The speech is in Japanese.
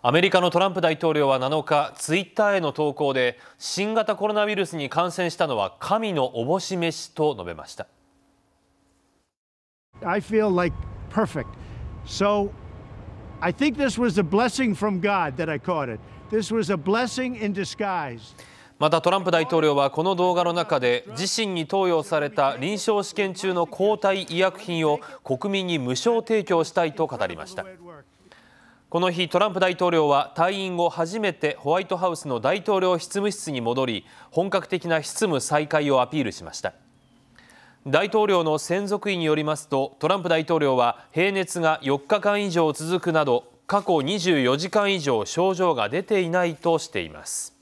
アメリカのトランプ大統領は7日、ツイッターへの投稿で、新型コロナウイルスに感染したのは神のおぼし召しと述べました。I feel like perfect. So I think this was a blessing from God that I caught it. This was a blessing in disguise. またトランプ大統領はこの動画の中で自身に投与された臨床試験中の抗体医薬品を国民に無償提供したいと語りました。この日トランプ大統領は退院後初めてホワイトハウスの大統領執務室に戻り本格的な執務再開をアピールしました大統領の専属医によりますとトランプ大統領は平熱が4日間以上続くなど過去24時間以上症状が出ていないとしています